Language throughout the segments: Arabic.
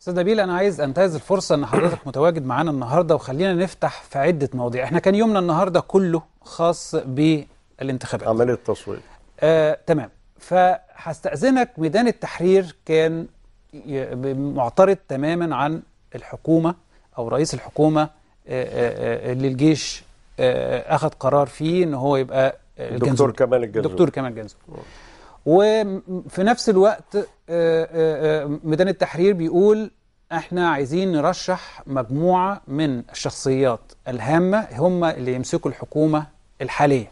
استاذ نبيل انا عايز انتهز الفرصه ان حضرتك متواجد معانا النهارده وخلينا نفتح في عده مواضيع احنا كان يومنا النهارده كله خاص بالانتخابات عمليه التصويت آه، تمام فهستاذنك ميدان التحرير كان معترض تماما عن الحكومه او رئيس الحكومه آه، آه، آه، اللي الجيش اخذ قرار فيه ان هو يبقى الدكتور كمال الجنزور دكتور كمال الجنزور وفي نفس الوقت آه، آه، آه، ميدان التحرير بيقول احنا عايزين نرشح مجموعة من الشخصيات الهامة هم اللي يمسكوا الحكومة الحالية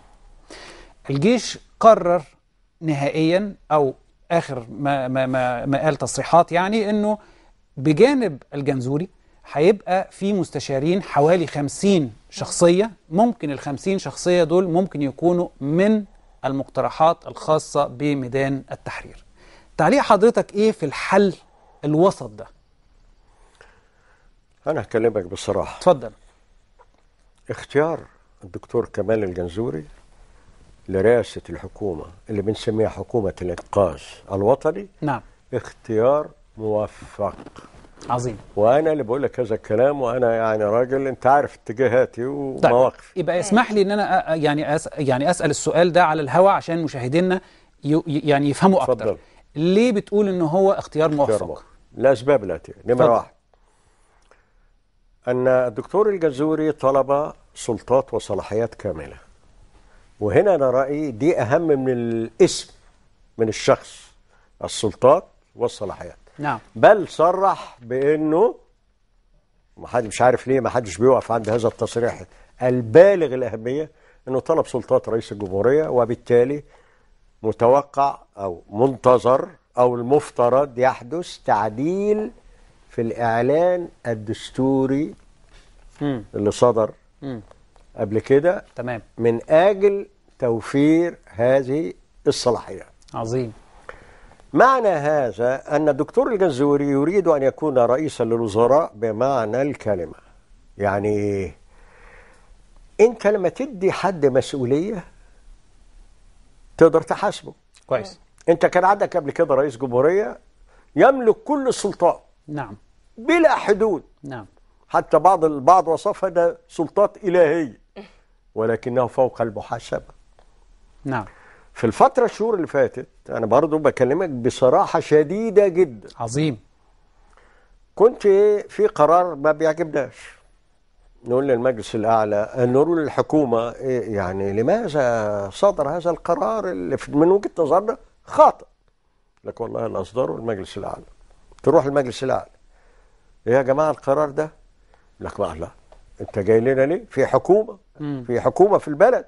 الجيش قرر نهائيا او اخر ما, ما, ما, ما قال تصريحات يعني انه بجانب الجنزوري هيبقى في مستشارين حوالي 50 شخصية ممكن ال 50 شخصية دول ممكن يكونوا من المقترحات الخاصة بميدان التحرير تعليق حضرتك إيه في الحل الوسط ده أنا هكلمك بصراحة اتفضل اختيار الدكتور كمال الجنزوري لرئاسة الحكومة اللي بنسميها حكومة الإنقاذ الوطني نعم اختيار موفق عظيم وانا اللي بقول لك هذا الكلام وانا يعني راجل انت عارف اتجاهاتي طيب، ومواقفي طيب يبقى اسمح لي ان انا يعني أس يعني اسال السؤال ده على الهوا عشان مشاهدينا يعني يفهموا اكتر فضل. ليه بتقول ان هو اختيار موفق اختيار موفق لاسباب الاتيه نمره واحد ان الدكتور الجزوري طلب سلطات وصلاحيات كامله وهنا انا رايي دي اهم من الاسم من الشخص السلطات والصلاحيات نعم بل صرح بأنه ما حد مش عارف ليه ما حدش بيوقف عند هذا التصريح البالغ الأهمية أنه طلب سلطات رئيس الجمهورية وبالتالي متوقع أو منتظر أو المفترض يحدث تعديل في الإعلان الدستوري م. اللي صدر م. قبل كده تمام من أجل توفير هذه الصلاحيات عظيم معنى هذا أن الدكتور الجزوري يريد أن يكون رئيسا للوزراء بمعنى الكلمة يعني أنت لما تدي حد مسؤولية تقدر تحاسبه كويس أنت كان عندك قبل كده رئيس جمهورية يملك كل السلطات نعم بلا حدود نعم حتى بعض البعض وصفها ده سلطات إلهية ولكنه فوق المحاسبة نعم في الفترة الشهور اللي فاتت أنا برضو بكلمك بصراحة شديدة جدا عظيم كنت في قرار ما بيعجبناش نقول للمجلس الأعلى نقول للحكومة يعني لماذا صدر هذا القرار اللي من وجهة نظرنا خاطئ لك والله اللي أصدره المجلس الأعلى تروح المجلس الأعلى يا جماعة القرار ده لك ما لا أنت جاي لنا ليه في حكومة في حكومة في البلد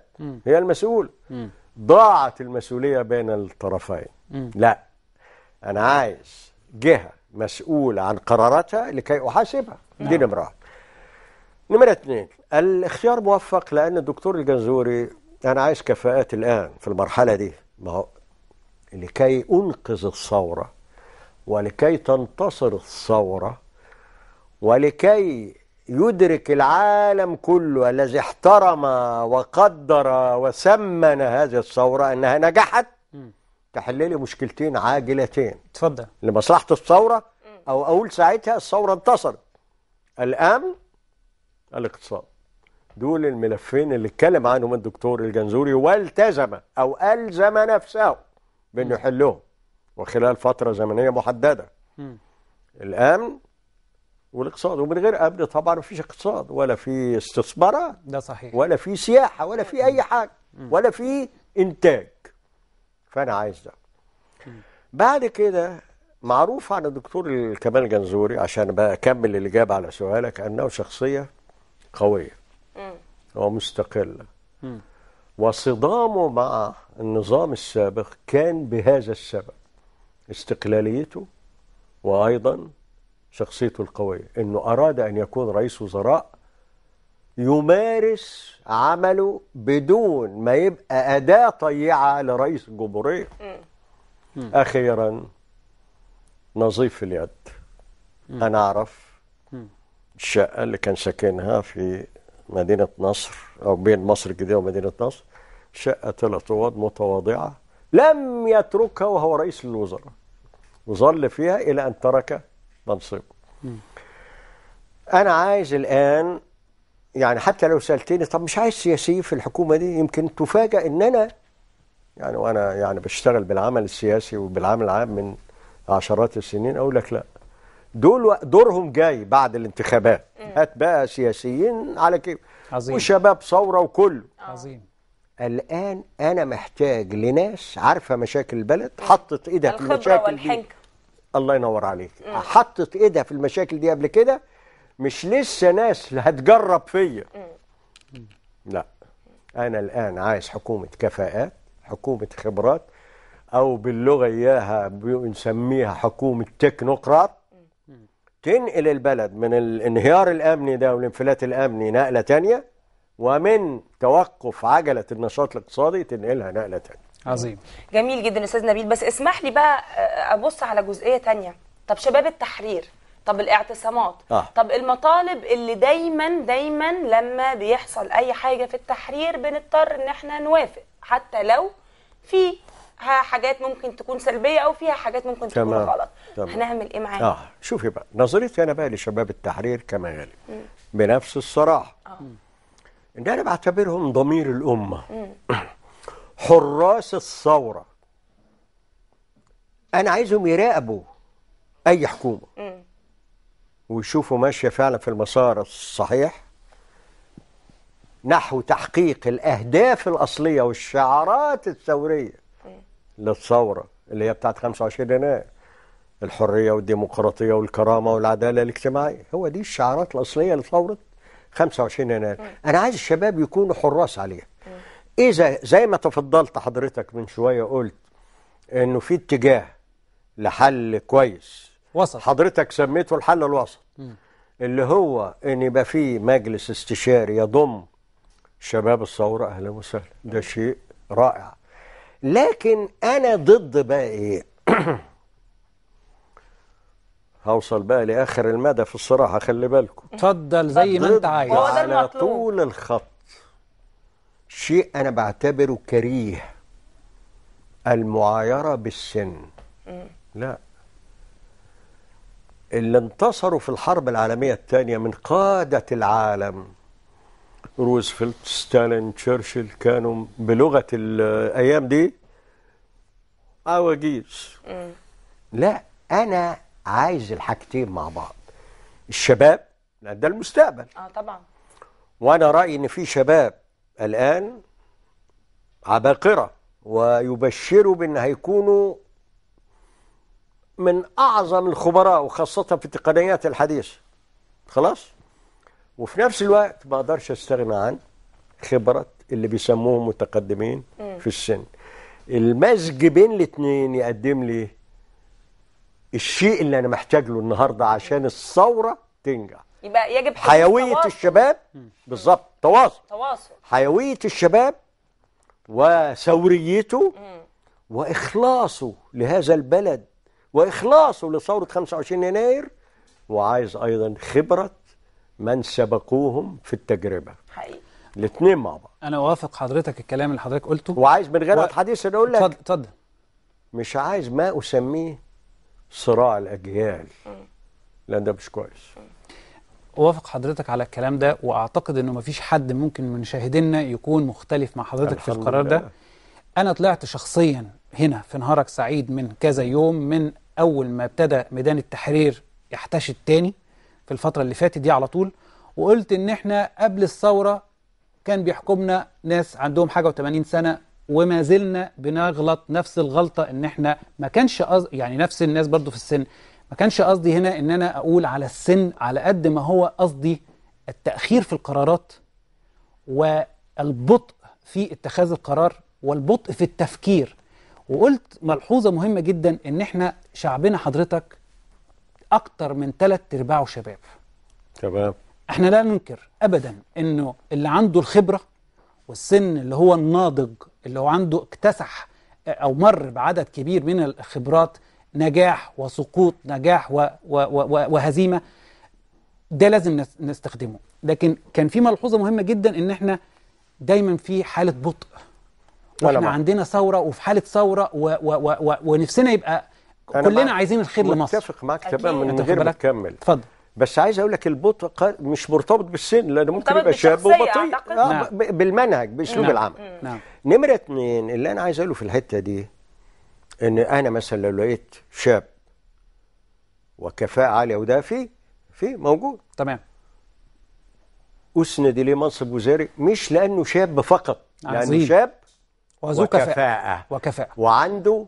هي المسؤولة ضاعت المسؤولية بين الطرفين م. لا أنا عايز جهة مسؤولة عن قراراتها لكي أحاسبها نعم. دي نمرة نمرة اثنين الاختيار موفق لأن الدكتور الجنزوري أنا عايز كفاءات الآن في المرحلة دي ما هو لكي أنقذ الثورة ولكي تنتصر الثورة ولكي يدرك العالم كله الذي احترم وقدر وسمن هذه الثورة أنها نجحت تحل لي مشكلتين عاجلتين اتفضل لمصلحة الثورة أو أقول ساعتها الثورة انتصرت الأمن الاقتصاد دول الملفين اللي اتكلم عنهم الدكتور الجنزوري والتزم أو ألزم نفسه بأنه يحلهم وخلال فترة زمنية محددة الأمن والاقتصاد ومن غير امن طبعا ما فيش اقتصاد ولا في استثمارات ده صحيح ولا في سياحه ولا في اي حاجه ولا في انتاج فانا عايز ده بعد كده معروف عن الدكتور كمال جنزوري عشان بقى اكمل الاجابه على سؤالك انه شخصيه قويه ومستقله وصدامه مع النظام السابق كان بهذا السبب استقلاليته وايضا شخصيته القوية أنه أراد أن يكون رئيس وزراء يمارس عمله بدون ما يبقى أداة طيعة لرئيس الجمهورية أخيرا نظيف اليد أنا أعرف الشقة اللي كان ساكنها في مدينة نصر أو بين مصر الجديدة ومدينة نصر شقة ثلاث أوض متواضعة لم يتركها وهو رئيس الوزراء وظل فيها إلى أن ترك منصب أنا عايز الآن يعني حتى لو سألتني طب مش عايز سياسي في الحكومة دي يمكن تفاجئ إن أنا يعني وأنا يعني بشتغل بالعمل السياسي وبالعمل العام من عشرات السنين أقول لك لأ دول دورهم جاي بعد الانتخابات هات بقى سياسيين على كيف عظيم وشباب ثورة وكله آه. عظيم الآن أنا محتاج لناس عارفة مشاكل البلد حطت إيدها في المشاكل دي الله ينور عليك حطت ايدها في المشاكل دي قبل كده مش لسه ناس هتجرب فيا لا انا الان عايز حكومه كفاءات حكومه خبرات او باللغه اياها بنسميها حكومه تكنوقراط تنقل البلد من الانهيار الامني ده والانفلات الامني نقله تانية ومن توقف عجله النشاط الاقتصادي تنقلها نقله تانية عظيم جميل جدا استاذ نبيل بس اسمح لي بقى آه، ابص على جزئيه تانية طب شباب التحرير طب الاعتصامات آه. طب المطالب اللي دايما دايما لما بيحصل اي حاجه في التحرير بنضطر ان احنا نوافق حتى لو في حاجات ممكن تكون سلبيه او فيها حاجات ممكن تكون تمام. غلط تمام. هنعمل ايه معاها اه شوفي بقى نظرتي انا بقى لشباب التحرير كما يلي بنفس الصراحه آه. ان انا بعتبرهم ضمير الامه حراس الثورة أنا عايزهم يراقبوا أي حكومة ويشوفوا ماشية فعلا في المسار الصحيح نحو تحقيق الأهداف الأصلية والشعارات الثورية للثورة اللي هي بتاعت 25 يناير الحرية والديمقراطية والكرامة والعدالة الاجتماعية هو دي الشعارات الأصلية لثورة 25 يناير أنا عايز الشباب يكونوا حراس عليها إذا إيه، زي, ما تفضلت حضرتك من شويه قلت انه في اتجاه لحل كويس وسط حضرتك سميته الحل الوسط اللي هو ان يبقى في مجلس استشاري يضم شباب الثوره اهلا وسهلا ده شيء رائع لكن انا ضد بقى ايه هوصل بقى لاخر المدى في الصراحه خلي بالكم اتفضل زي ما انت عايز على طول الخط شيء أنا بعتبره كريه المعايرة بالسن لا اللي انتصروا في الحرب العالمية الثانية من قادة العالم روزفلت ستالين تشرشل كانوا بلغة الأيام دي أواجيز لا أنا عايز الحاجتين مع بعض الشباب ده المستقبل اه طبعا وانا رايي ان في شباب الآن عباقرة ويبشروا بأن هيكونوا من أعظم الخبراء وخاصة في التقنيات الحديثة خلاص وفي نفس الوقت ما أقدرش أستغنى عن خبرة اللي بيسموهم متقدمين م. في السن المزج بين الاثنين يقدم لي الشيء اللي أنا محتاج له النهاردة عشان الثورة تنجح يبقى يجب حيويه تواصل. الشباب بالظبط تواصل تواصل حيويه الشباب وثوريته واخلاصه لهذا البلد واخلاصه لثوره 25 يناير وعايز ايضا خبره من سبقوهم في التجربه حقيقي الاثنين مع بعض انا اوافق حضرتك الكلام اللي حضرتك قلته وعايز من غير و... حديث انا اقول لك اتفضل اتفضل مش عايز ما اسميه صراع الاجيال لان ده مش كويس اوافق حضرتك على الكلام ده واعتقد انه مفيش حد ممكن من مشاهدينا يكون مختلف مع حضرتك في القرار ده انا طلعت شخصيا هنا في نهارك سعيد من كذا يوم من اول ما ابتدى ميدان التحرير يحتشد تاني في الفتره اللي فاتت دي على طول وقلت ان احنا قبل الثوره كان بيحكمنا ناس عندهم حاجه و80 سنه وما زلنا بنغلط نفس الغلطه ان احنا ما كانش يعني نفس الناس برضو في السن ما كانش قصدي هنا ان انا اقول على السن على قد ما هو قصدي التاخير في القرارات والبطء في اتخاذ القرار والبطء في التفكير وقلت ملحوظه مهمه جدا ان احنا شعبنا حضرتك اكتر من ثلاث ارباعه شباب تمام احنا لا ننكر ابدا انه اللي عنده الخبره والسن اللي هو الناضج اللي هو عنده اكتسح او مر بعدد كبير من الخبرات نجاح وسقوط نجاح و و و وهزيمة ده لازم نستخدمه لكن كان في ملحوظة مهمة جدا ان احنا دايما في حالة بطء واحنا عندنا ثورة وفي حالة ثورة و و و ونفسنا يبقى كلنا عايزين الخير لمصر متفق معاك تماما من غير ما تكمل اتفضل بس عايز اقول لك البطء مش مرتبط بالسن لان ممكن يبقى شاب وبطيء آه، نعم. بالمنهج باسلوب نعم. العمل نعم. نمره اثنين اللي انا عايز اقوله في الحته دي ان انا مثلا لو لقيت شاب وكفاءه عاليه وده في في موجود تمام اسند اليه منصب وزاري مش لانه شاب فقط عزيز. لانه شاب وذو كفاءة وكفاءة وعنده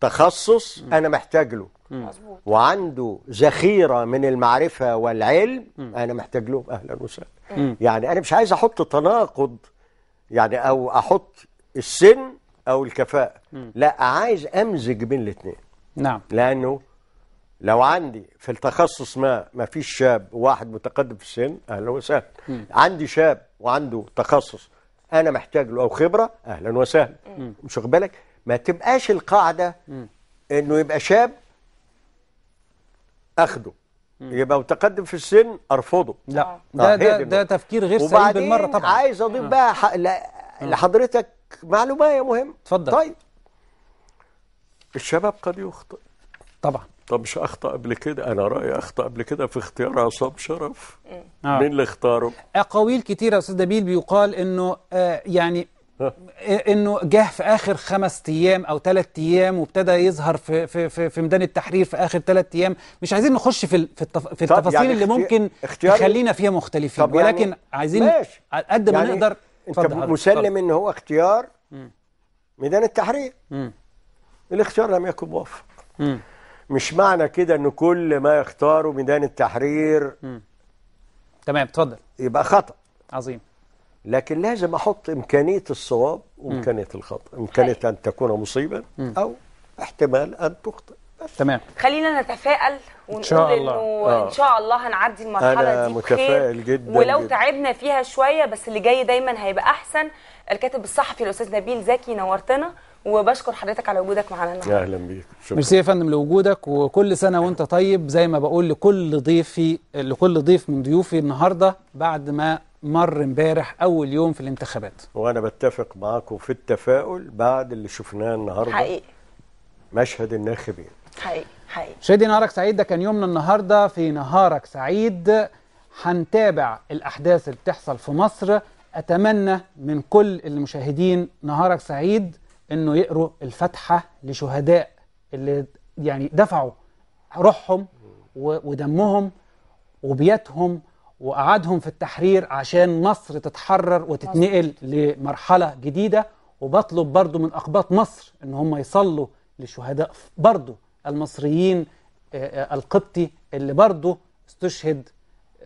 تخصص م. أنا محتاج له م. وعنده ذخيرة من المعرفة والعلم م. أنا محتاج لهم أهلا وسهلا يعني أنا مش عايز أحط تناقض يعني أو أحط السن او الكفاءه م. لا عايز امزج بين الاثنين نعم لانه لو عندي في التخصص ما ما فيش شاب واحد متقدم في السن اهلا وسهلا عندي شاب وعنده تخصص انا محتاج له او خبره اهلا وسهلا مش واخد بالك ما تبقاش القاعده م. انه يبقى شاب اخده م. يبقى متقدم في السن ارفضه لا آه، ده, ده, ده تفكير غير سليم بالمره طبعا عايز اضيف بقى لحضرتك معلومايه مهمه اتفضل طيب الشباب قد يخطئ طبعا طب مش اخطا قبل كده انا رايي اخطا قبل كده في اختيار عصام شرف آه. مين اللي اختاره اقاويل كتيره يا استاذ نبيل بيقال انه آه يعني آه، انه جه في اخر خمس ايام او ثلاث ايام وابتدى يظهر في في في, في ميدان التحرير في اخر ثلاث ايام مش عايزين نخش في في, التف... في التفاصيل يعني اللي ممكن تخلينا فيها مختلفين يعني ولكن يعني عايزين قد ما يعني نقدر انت مسلم ان هو اختيار ميدان التحرير الاختيار لم يكن موفق مش معنى كده ان كل ما يختاره ميدان التحرير تمام اتفضل يبقى خطا عظيم لكن لازم احط امكانيه الصواب وامكانيه الخطا امكانيه ان تكون مصيبا او احتمال ان تخطئ تمام خلينا نتفائل ونقول ان شاء الله آه. ان شاء الله هنعدي المرحله أنا دي متفائل جدا ولو جداً. تعبنا فيها شويه بس اللي جاي دايما هيبقى احسن الكاتب الصحفي الاستاذ نبيل زكي نورتنا وبشكر حضرتك على وجودك معانا النهارده اهلا بيك شكرا ميرسي يا فندم لوجودك وكل سنه وانت طيب زي ما بقول لكل ضيفي لكل ضيف من ضيوفي النهارده بعد ما مر امبارح اول يوم في الانتخابات وانا بتفق معاكم في التفاؤل بعد اللي شفناه النهارده حقيقي مشهد الناخبين حقيقي حقيقي نهارك سعيد ده كان يومنا النهارده في نهارك سعيد هنتابع الاحداث اللي بتحصل في مصر اتمنى من كل المشاهدين نهارك سعيد انه يقروا الفاتحه لشهداء اللي يعني دفعوا روحهم ودمهم وبيتهم وقعدهم في التحرير عشان مصر تتحرر وتتنقل لمرحله جديده وبطلب برضو من اقباط مصر ان هم يصلوا لشهداء برضو المصريين آه، آه، القبطي اللي برضه استشهد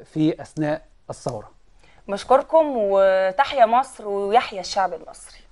في أثناء الثورة بشكركم وتحيا مصر ويحيا الشعب المصري